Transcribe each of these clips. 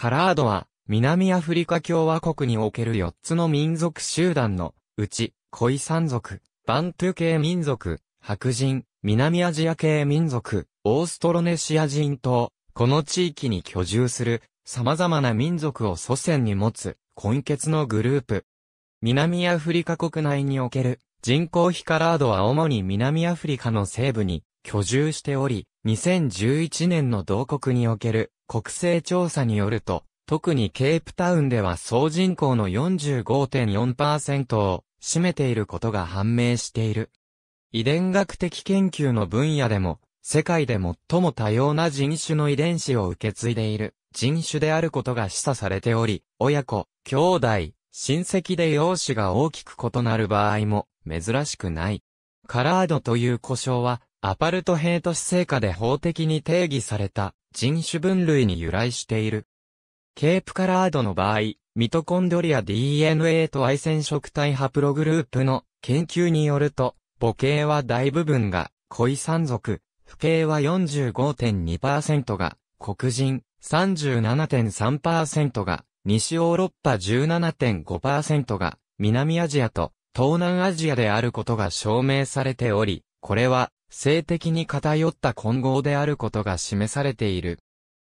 カラードは、南アフリカ共和国における4つの民族集団の、うち、コイ山族、バントゥ系民族、白人、南アジア系民族、オーストロネシア人等、この地域に居住する、様々な民族を祖先に持つ、根血のグループ。南アフリカ国内における、人口比カラードは主に南アフリカの西部に居住しており、2011年の同国における国勢調査によると、特にケープタウンでは総人口の45.4%を占めていることが判明している。遺伝学的研究の分野でも、世界で最も多様な人種の遺伝子を受け継いでいる人種であることが示唆されており、親子、兄弟、親戚で容姿が大きく異なる場合も珍しくない。カラードという呼称はアパルトヘイト施政下で法的に定義された人種分類に由来している。ケープカラードの場合、ミトコンドリア DNA と愛染色体派プログループの研究によると、母系は大部分が恋山族、父系は45.2%が黒人、37.3%が西ヨーロッパ17.5%が南アジアと東南アジアであることが証明されており、これは性的に偏った混合であることが示されている。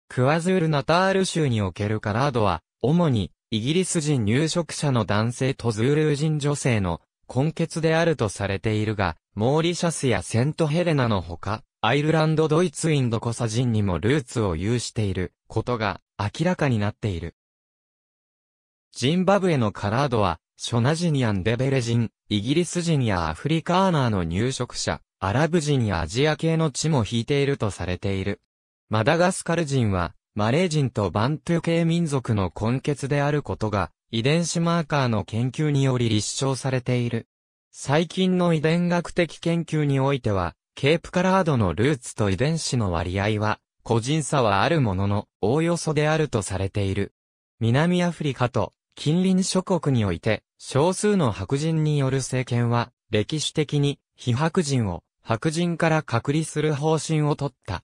クワズールナタール州におけるカラードは、主に、イギリス人入植者の男性とズール人女性の根血であるとされているが、モーリシャスやセントヘレナのほか、アイルランドドイツインドコサ人にもルーツを有していることが明らかになっている。ジンバブエのカラードは、ショナジニアンデベレ人、イギリス人やアフリカーナーの入植者、アラブ人やアジア系の地も引いているとされている。マダガスカル人は、マレー人とバントゥ系民族の根血であることが、遺伝子マーカーの研究により立証されている。最近の遺伝学的研究においては、ケープカラードのルーツと遺伝子の割合は、個人差はあるものの、おおよそであるとされている。南アフリカと近隣諸国において、少数の白人による政権は、歴史的に、非白人を、白人から隔離する方針を取った。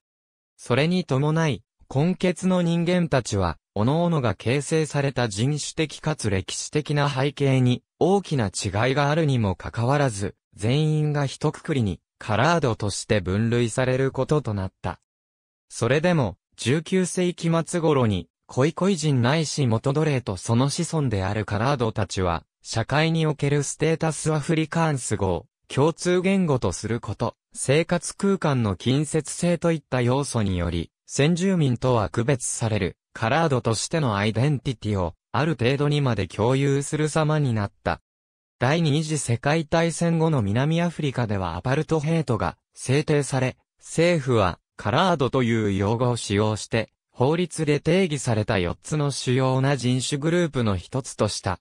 それに伴い、根血の人間たちは、各々が形成された人種的かつ歴史的な背景に大きな違いがあるにもかかわらず、全員が一括りにカラードとして分類されることとなった。それでも、19世紀末頃に、コイコイ人ないし元奴隷とその子孫であるカラードたちは、社会におけるステータスアフリカンス号、共通言語とすること、生活空間の近接性といった要素により、先住民とは区別される、カラードとしてのアイデンティティを、ある程度にまで共有する様になった。第二次世界大戦後の南アフリカではアパルトヘイトが制定され、政府はカラードという用語を使用して、法律で定義された4つの主要な人種グループの一つとした。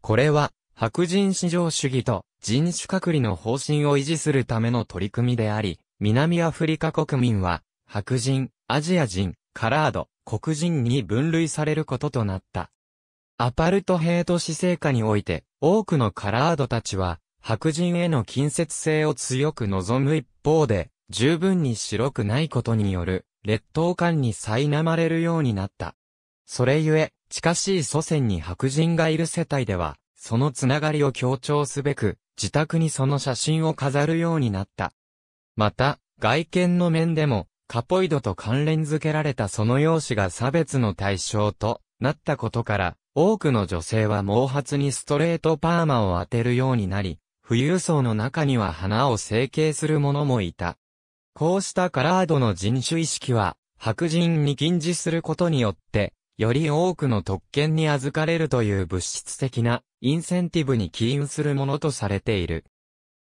これは、白人至上主義と人種隔離の方針を維持するための取り組みであり、南アフリカ国民は、白人、アジア人、カラード、黒人に分類されることとなった。アパルトヘイト施政下において、多くのカラードたちは、白人への近接性を強く望む一方で、十分に白くないことによる、劣等感に苛まれるようになった。それゆえ、近しい祖先に白人がいる世帯では、そのつながりを強調すべく、自宅にその写真を飾るようになった。また、外見の面でも、カポイドと関連づけられたその容姿が差別の対象となったことから、多くの女性は毛髪にストレートパーマを当てるようになり、富裕層の中には花を整形する者もいた。こうしたカラードの人種意識は、白人に禁じすることによって、より多くの特権に預かれるという物質的なインセンティブに起因するものとされている。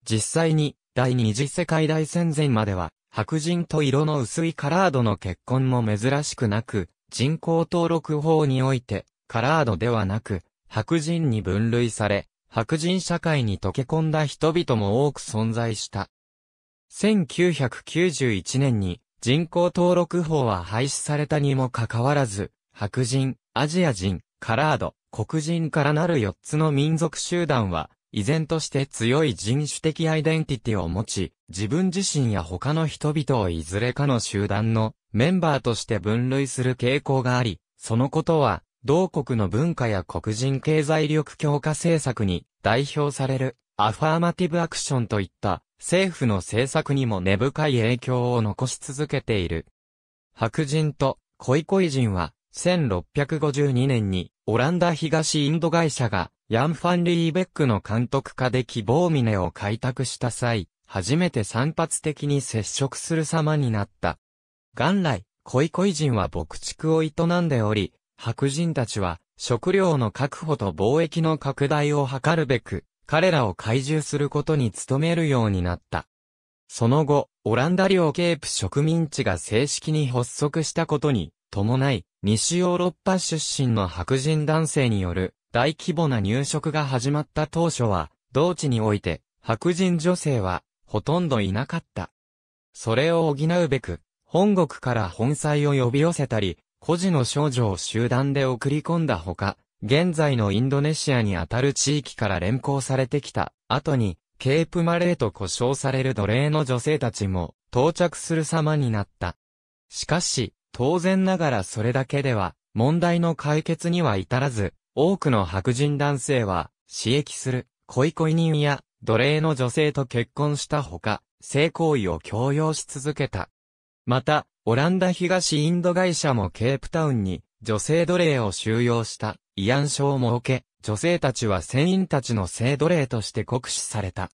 実際に第二次世界大戦前までは白人と色の薄いカラードの結婚も珍しくなく、人口登録法においてカラードではなく白人に分類され、白人社会に溶け込んだ人々も多く存在した。1991年に人口登録法は廃止されたにもかかわらず、白人、アジア人、カラード、黒人からなる4つの民族集団は、依然として強い人種的アイデンティティを持ち、自分自身や他の人々をいずれかの集団のメンバーとして分類する傾向があり、そのことは、同国の文化や黒人経済力強化政策に代表されるアファーマティブアクションといった政府の政策にも根深い影響を残し続けている。白人とコイコイ人は1652年に、オランダ東インド会社が、ヤン・ファン・リーベックの監督下で希望峰を開拓した際、初めて散発的に接触する様になった。元来、恋恋人は牧畜を営んでおり、白人たちは、食料の確保と貿易の拡大を図るべく、彼らを懐柔することに努めるようになった。その後、オランダ領ケープ植民地が正式に発足したことに、伴い、西ヨーロッパ出身の白人男性による大規模な入植が始まった当初は、同地において白人女性はほとんどいなかった。それを補うべく、本国から本妻を呼び寄せたり、孤児の少女を集団で送り込んだほか、現在のインドネシアにあたる地域から連行されてきた後に、ケープマレーと呼称される奴隷の女性たちも到着する様になった。しかし、当然ながらそれだけでは、問題の解決には至らず、多くの白人男性は、刺激する、恋恋人や、奴隷の女性と結婚したほか、性行為を強要し続けた。また、オランダ東インド会社もケープタウンに、女性奴隷を収容した、慰安所を設け、女性たちは船員たちの性奴隷として酷使された。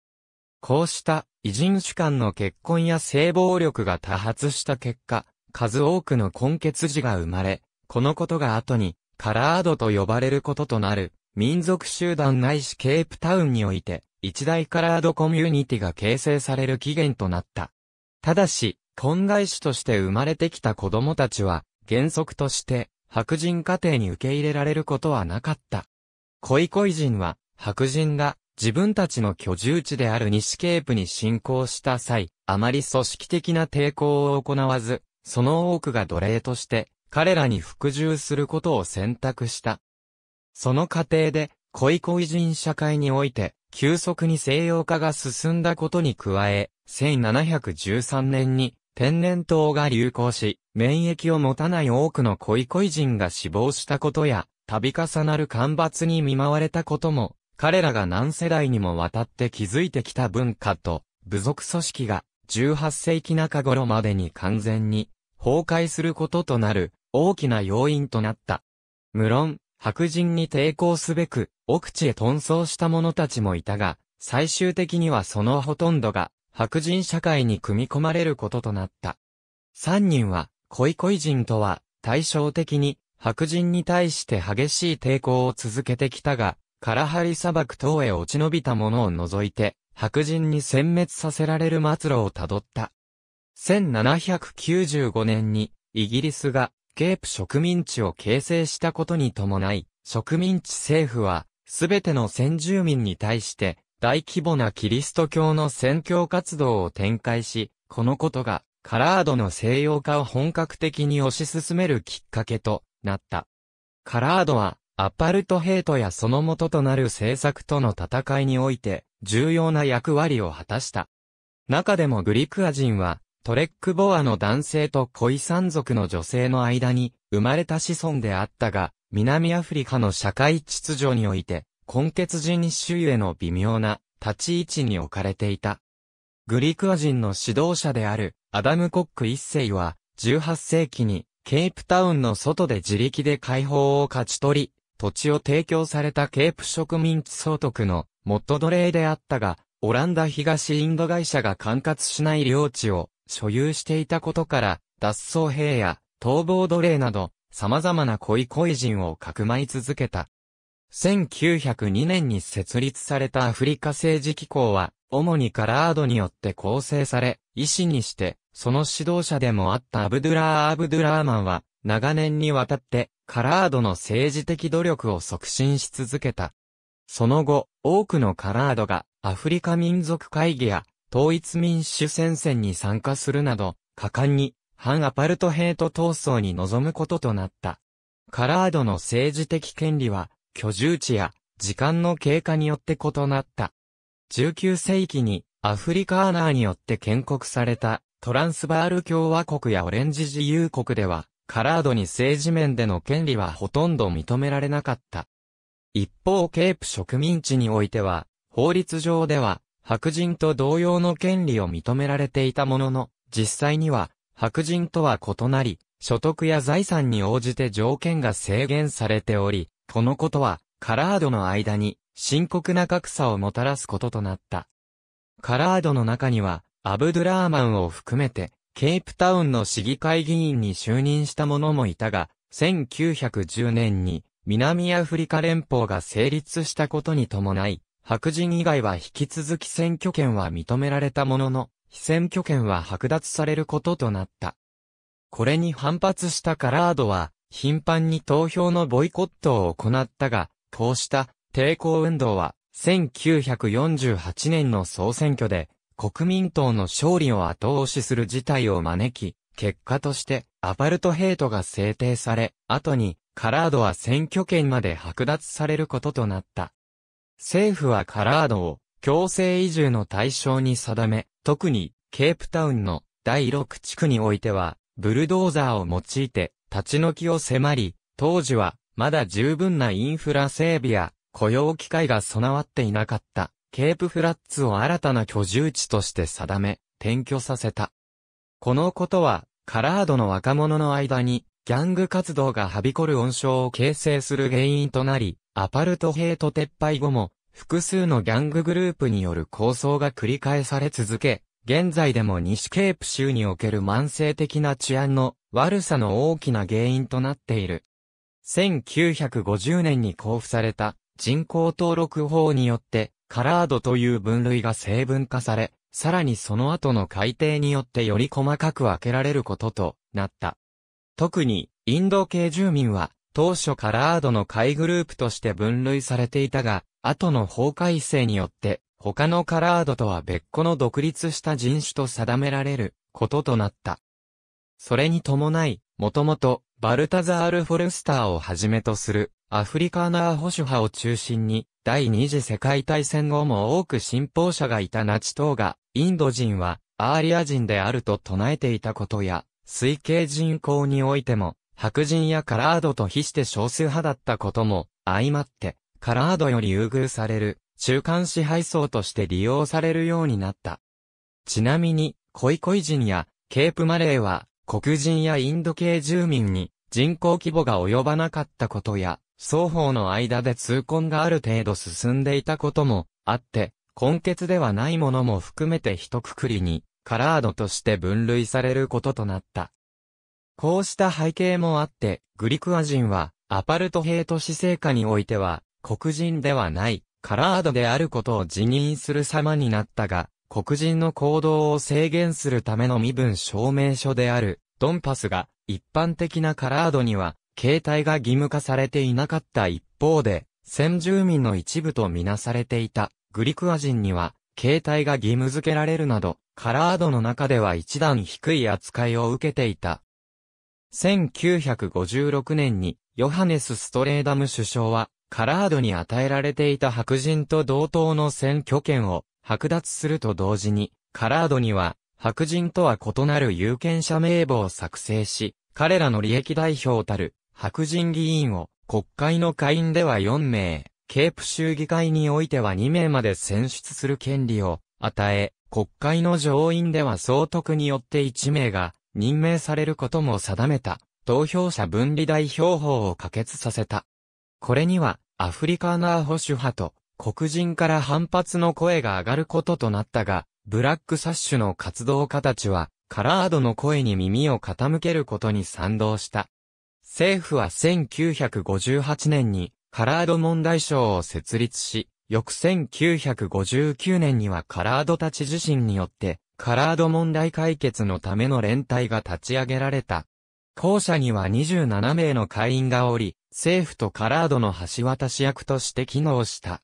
こうした、異人種間の結婚や性暴力が多発した結果、数多くの根血児が生まれ、このことが後に、カラードと呼ばれることとなる、民族集団ないしケープタウンにおいて、一大カラードコミュニティが形成される起源となった。ただし、婚外子として生まれてきた子供たちは、原則として、白人家庭に受け入れられることはなかった。恋恋人は、白人が、自分たちの居住地である西ケープに侵攻した際、あまり組織的な抵抗を行わず、その多くが奴隷として彼らに服従することを選択した。その過程で、恋恋人社会において、急速に西洋化が進んだことに加え、1713年に天然痘が流行し、免疫を持たない多くの恋恋人が死亡したことや、度重なる干ばつに見舞われたことも、彼らが何世代にもわたって築いてきた文化と、部族組織が18世紀中頃までに完全に崩壊することとなる大きな要因となった。無論、白人に抵抗すべく奥地へ遁走した者たちもいたが、最終的にはそのほとんどが白人社会に組み込まれることとなった。三人は、恋恋人とは対照的に白人に対して激しい抵抗を続けてきたが、カラハリ砂漠等へ落ち延びた者を除いて、白人に殲滅させられる末路をたどった。1795年に、イギリスが、ケープ植民地を形成したことに伴い、植民地政府は、すべての先住民に対して、大規模なキリスト教の宣教活動を展開し、このことが、カラードの西洋化を本格的に推し進めるきっかけとなった。カラードは、アパルトヘイトやその元となる政策との戦いにおいて、重要な役割を果たした。中でもグリクア人は、トレックボアの男性と恋山族の女性の間に生まれた子孫であったが、南アフリカの社会秩序において、根血人種ゆえの微妙な立ち位置に置かれていた。グリクア人の指導者であるアダム・コック一世は18世紀にケープタウンの外で自力で解放を勝ち取り、土地を提供されたケープ植民地総督の元奴隷であったが、オランダ東インド会社が管轄しない領地を所有していたことから、脱走兵や逃亡奴隷など、様々な恋恋人をかくまい続けた。1902年に設立されたアフリカ政治機構は、主にカラードによって構成され、医師にして、その指導者でもあったアブドゥラー・アブドゥラーマンは、長年にわたって、カラードの政治的努力を促進し続けた。その後、多くのカラードがアフリカ民族会議や統一民主戦線に参加するなど、果敢に反アパルトヘイト闘争に臨むこととなった。カラードの政治的権利は居住地や時間の経過によって異なった。19世紀にアフリカーナーによって建国されたトランスバール共和国やオレンジ自由国ではカラードに政治面での権利はほとんど認められなかった。一方ケープ植民地においては、法律上では、白人と同様の権利を認められていたものの、実際には、白人とは異なり、所得や財産に応じて条件が制限されており、このことは、カラードの間に、深刻な格差をもたらすこととなった。カラードの中には、アブドゥラーマンを含めて、ケープタウンの市議会議員に就任した者もいたが、1910年に南アフリカ連邦が成立したことに伴い、白人以外は引き続き選挙権は認められたものの、非選挙権は剥奪されることとなった。これに反発したカラードは、頻繁に投票のボイコットを行ったが、こうした抵抗運動は1948年の総選挙で国民党の勝利を後押しする事態を招き、結果としてアパルトヘイトが制定され、後にカラードは選挙権まで剥奪されることとなった。政府はカラードを強制移住の対象に定め、特にケープタウンの第6地区においては、ブルドーザーを用いて立ち退きを迫り、当時はまだ十分なインフラ整備や雇用機会が備わっていなかった。ケープフラッツを新たな居住地として定め、転居させた。このことは、カラードの若者の間に、ギャング活動がはびこる温床を形成する原因となり、アパルトヘイト撤廃後も、複数のギャンググループによる抗争が繰り返され続け、現在でも西ケープ州における慢性的な治安の悪さの大きな原因となっている。1950年に交付された人口登録法によってカラードという分類が成分化され、さらにその後の改定によってより細かく分けられることとなった。特に、インド系住民は、当初カラードの会グループとして分類されていたが、後の法改正によって、他のカラードとは別個の独立した人種と定められることとなった。それに伴い、もともと、バルタザール・フォルスターをはじめとするアフリカーナー保守派を中心に、第二次世界大戦後も多く信奉者がいたナチ党が、インド人はアーリア人であると唱えていたことや、推計人口においても、白人やカラードと比して少数派だったことも、相まって、カラードより優遇される、中間支配層として利用されるようになった。ちなみに、コイコイ人や、ケープマレーは、黒人やインド系住民に、人口規模が及ばなかったことや、双方の間で痛恨がある程度進んでいたこともあって、根血ではないものも含めて一括りに、カラードとして分類されることとなった。こうした背景もあって、グリクア人は、アパルトヘイト死生下においては、黒人ではない、カラードであることを辞任する様になったが、黒人の行動を制限するための身分証明書である、ドンパスが、一般的なカラードには、携帯が義務化されていなかった一方で、先住民の一部とみなされていたグリクア人には、携帯が義務付けられるなど、カラードの中では一段低い扱いを受けていた。1956年に、ヨハネス・ストレーダム首相は、カラードに与えられていた白人と同等の選挙権を剥奪すると同時に、カラードには、白人とは異なる有権者名簿を作成し、彼らの利益代表たる白人議員を、国会の会員では4名、ケープ州議会においては2名まで選出する権利を与え、国会の上院では総督によって1名が任命されることも定めた、投票者分離代表法を可決させた。これには、アフリカーナー保守派と、黒人から反発の声が上がることとなったが、ブラックサッシュの活動家たちは、カラードの声に耳を傾けることに賛同した。政府は1958年にカラード問題省を設立し、翌1959年にはカラードたち自身によってカラード問題解決のための連帯が立ち上げられた。校舎には27名の会員がおり、政府とカラードの橋渡し役として機能した。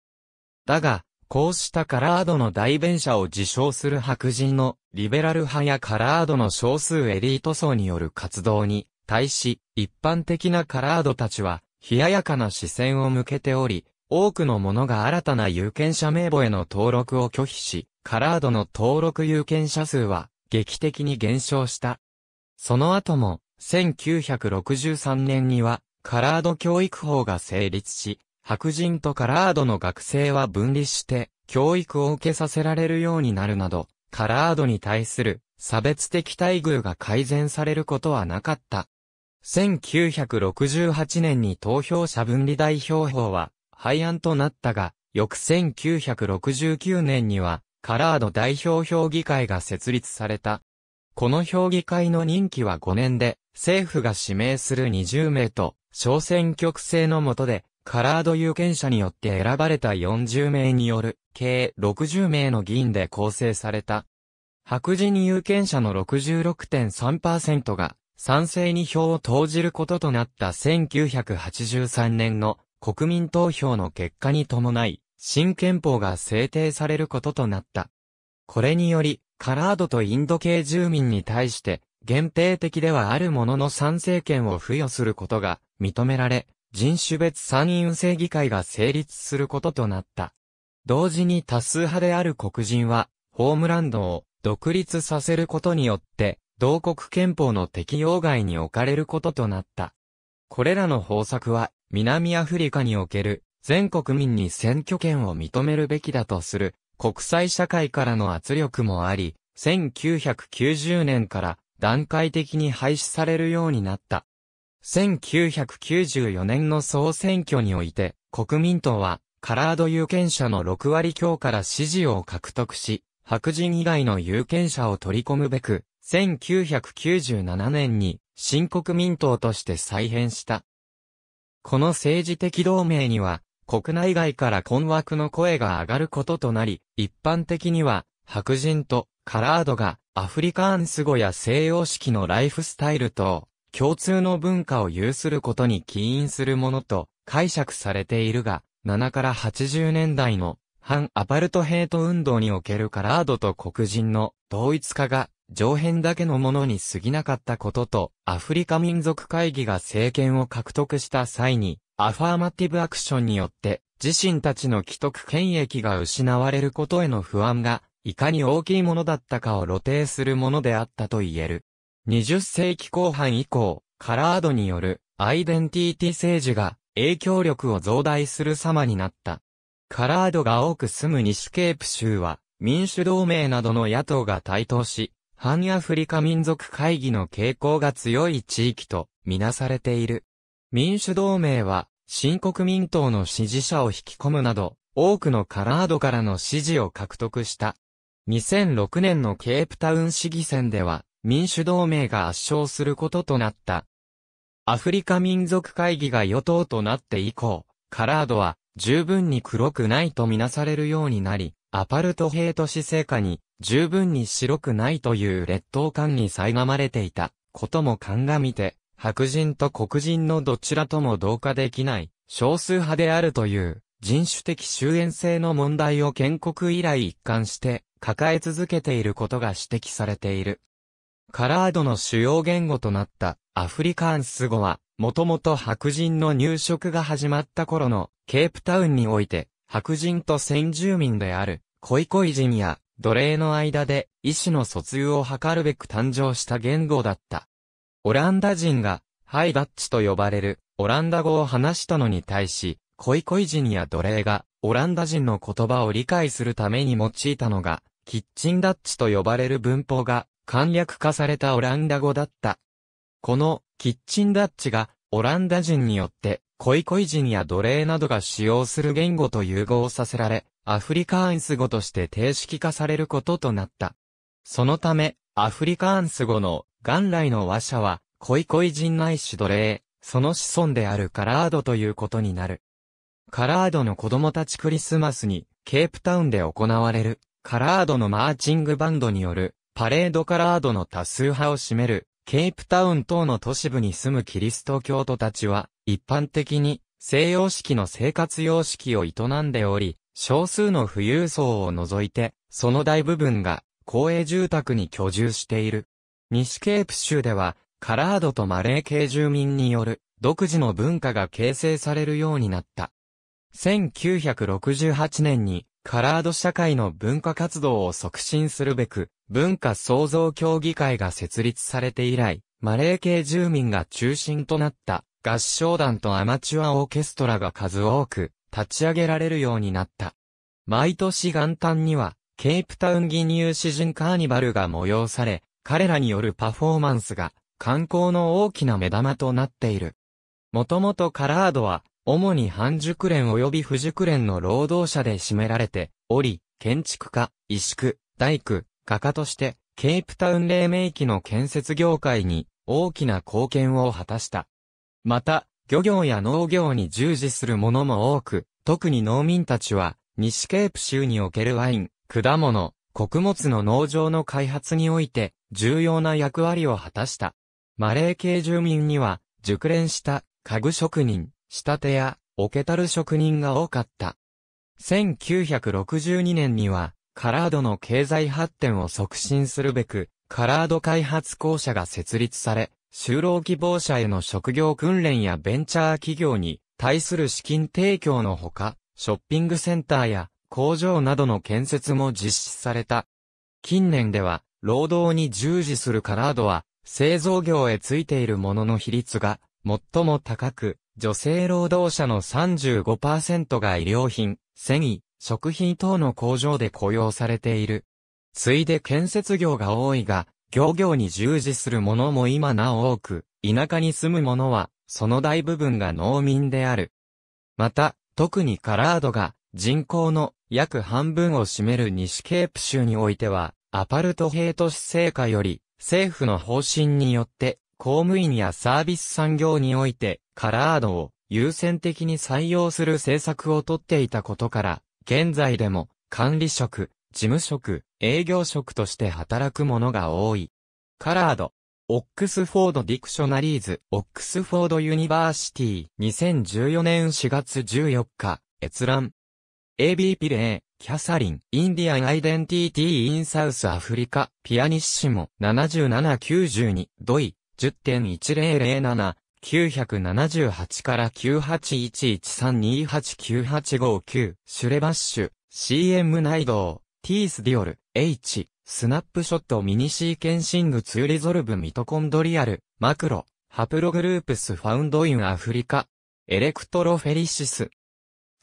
だが、こうしたカラードの代弁者を自称する白人のリベラル派やカラードの少数エリート層による活動に対し、一般的なカラードたちは、冷ややかな視線を向けており、多くの者が新たな有権者名簿への登録を拒否し、カラードの登録有権者数は、劇的に減少した。その後も、1963年には、カラード教育法が成立し、白人とカラードの学生は分離して、教育を受けさせられるようになるなど、カラードに対する差別的待遇が改善されることはなかった。1968年に投票者分離代表法は廃案となったが、翌1969年にはカラード代表評議会が設立された。この評議会の任期は5年で、政府が指名する20名と、小選挙区制の下で、カラード有権者によって選ばれた40名による、計60名の議員で構成された。白人有権者の66.3%が賛成に票を投じることとなった1983年の国民投票の結果に伴い、新憲法が制定されることとなった。これにより、カラードとインド系住民に対して、限定的ではあるものの賛成権を付与することが認められ、人種別参院制議会が成立することとなった。同時に多数派である黒人は、ホームランドを独立させることによって、同国憲法の適用外に置かれることとなった。これらの方策は、南アフリカにおける全国民に選挙権を認めるべきだとする国際社会からの圧力もあり、1990年から段階的に廃止されるようになった。1994年の総選挙において、国民党は、カラード有権者の6割強から支持を獲得し、白人以外の有権者を取り込むべく、1997年に新国民党として再編した。この政治的同盟には、国内外から困惑の声が上がることとなり、一般的には、白人とカラードがアフリカーンス語や西洋式のライフスタイルと共通の文化を有することに起因するものと解釈されているが、7から80年代の反アパルトヘイト運動におけるカラードと黒人の同一化が上辺だけのものに過ぎなかったことと、アフリカ民族会議が政権を獲得した際に、アファーマティブアクションによって、自身たちの既得権益が失われることへの不安が、いかに大きいものだったかを露呈するものであったと言える。20世紀後半以降、カラードによるアイデンティティ政治が影響力を増大する様になった。カラードが多く住む西ケープ州は民主同盟などの野党が台頭し、反アフリカ民族会議の傾向が強い地域とみなされている。民主同盟は、新国民党の支持者を引き込むなど、多くのカラードからの支持を獲得した。2006年のケープタウン市議選では、民主同盟が圧勝することとなった。アフリカ民族会議が与党となって以降、カラードは十分に黒くないとみなされるようになり、アパルトヘイト姿勢下に十分に白くないという劣等感に苛まれていたことも鑑みて、白人と黒人のどちらとも同化できない少数派であるという人種的終焉性の問題を建国以来一貫して抱え続けていることが指摘されている。カラードの主要言語となったアフリカンス語は、もともと白人の入植が始まった頃のケープタウンにおいて、白人と先住民であるコイコイ人や奴隷の間で意思の疎通を図るべく誕生した言語だった。オランダ人がハイダッチと呼ばれるオランダ語を話したのに対し、コイコイ人や奴隷がオランダ人の言葉を理解するために用いたのが、キッチンダッチと呼ばれる文法が簡略化されたオランダ語だった。このキッチンダッチがオランダ人によってコイコイ人や奴隷などが使用する言語と融合させられ、アフリカーンス語として定式化されることとなった。そのため、アフリカーンス語の元来の話者は、コイコイ人内子奴隷、その子孫であるカラードということになる。カラードの子供たちクリスマスに、ケープタウンで行われる、カラードのマーチングバンドによる、パレードカラードの多数派を占める、ケープタウン等の都市部に住むキリスト教徒たちは、一般的に、西洋式の生活様式を営んでおり、少数の富裕層を除いて、その大部分が公営住宅に居住している。西ケープ州では、カラードとマレー系住民による独自の文化が形成されるようになった。1968年にカラード社会の文化活動を促進するべく、文化創造協議会が設立されて以来、マレー系住民が中心となった合唱団とアマチュアオーケストラが数多く立ち上げられるようになった。毎年元旦には、ケープタウン義乳、詩人カーニバルが催され、彼らによるパフォーマンスが、観光の大きな目玉となっている。もともとカラードは、主に半熟練及び不熟練の労働者で占められており、建築家、石宿、大工、画家として、ケープタウン黎明期の建設業界に大きな貢献を果たした。また、漁業や農業に従事する者も多く、特に農民たちは、西ケープ州におけるワイン、果物、穀物の農場の開発において、重要な役割を果たした。マレー系住民には、熟練した家具職人、仕立てや、オケタル職人が多かった。1962年には、カラードの経済発展を促進するべく、カラード開発公社が設立され、就労希望者への職業訓練やベンチャー企業に対する資金提供のほか、ショッピングセンターや工場などの建設も実施された。近年では、労働に従事するカラードは、製造業へついているものの比率が最も高く、女性労働者の35%が医療品、繊維、食品等の工場で雇用されている。ついで建設業が多いが、漁業に従事する者も今なお多く、田舎に住む者は、その大部分が農民である。また、特にカラードが人口の約半分を占める西ケープ州においては、アパルトヘイト市政下より、政府の方針によって、公務員やサービス産業において、カラードを優先的に採用する政策をとっていたことから、現在でも、管理職、事務職、営業職として働く者が多い。カラード、オックスフォード・ディクショナリーズ、オックスフォード・ユニバーシティ、2014年4月14日、閲覧。AB ピレー、キャサリン、インディアン・アイデンティティ・イン・サウス・アフリカ、ピアニッシモ、7792、ドイ、10.1007、978から98113289859、シュレバッシュ、CM 内道。ティースディオル、H、スナップショットミニシーケンシングツーリゾルブミトコンドリアル、マクロ、ハプログループスファウンドインアフリカ、エレクトロフェリシス。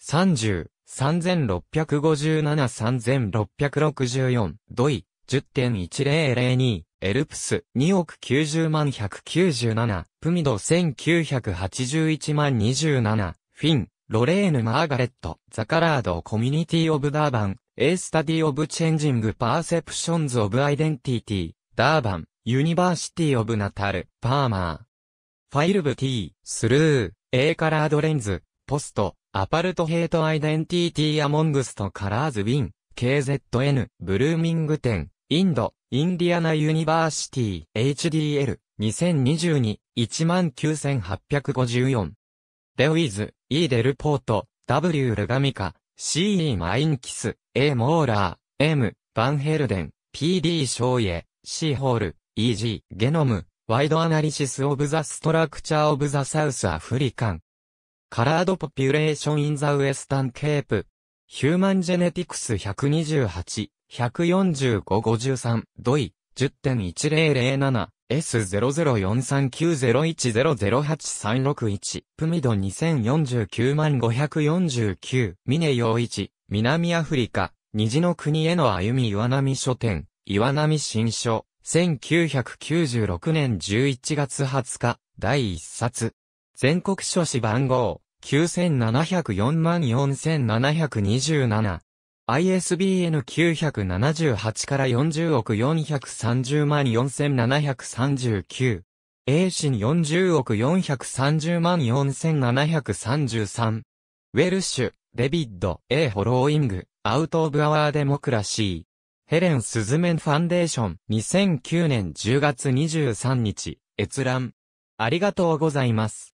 30、3657-3664ドイ、10.1002、エルプス、2億90万197、プミド1981万27、フィン、ロレーヌ・マーガレット、ザカラード・コミュニティ・オブ・ダーバン、A Study of Changing Perceptions of Identity, ダーバン、University of Natal, Palmer。ファイル部 T、スルー、A カラードレンズ、ポスト、アパルトヘイトアイデンティティアモングスとカラーズウィン、KZN、ブルーミング店、インド、インディアナユニバーシティ、HDL、2022、19854。レウィズ、E デルポート、W ルガミカ、C.E. マインキス、A. モーラー、M. バンヘルデン、P.D. ショーイエ、C. ホール、E.G. ゲノム、ワイドアナリシスオブザストラクチャーオブザサウスアフリカン。カラードポピュレーションインザウエスタンケープ。ヒューマンジェネティクス128、14553、ドイ、10.1007、s 0 0 4 3 9 0 1 0 0 8 3 6 1プミド2049万549、ミ峰洋一、南アフリカ、虹の国への歩み岩波書店、岩波新書、1996年11月20日、第1冊。全国書誌番号、97044727 ISBN 978から40億430万4739。A 信40億430万4733。ウェルシュ、デビッド、A フォローイング、アウトオブアワーデモクラシー。ヘレン・スズメンファンデーション、2009年10月23日、閲覧。ありがとうございます。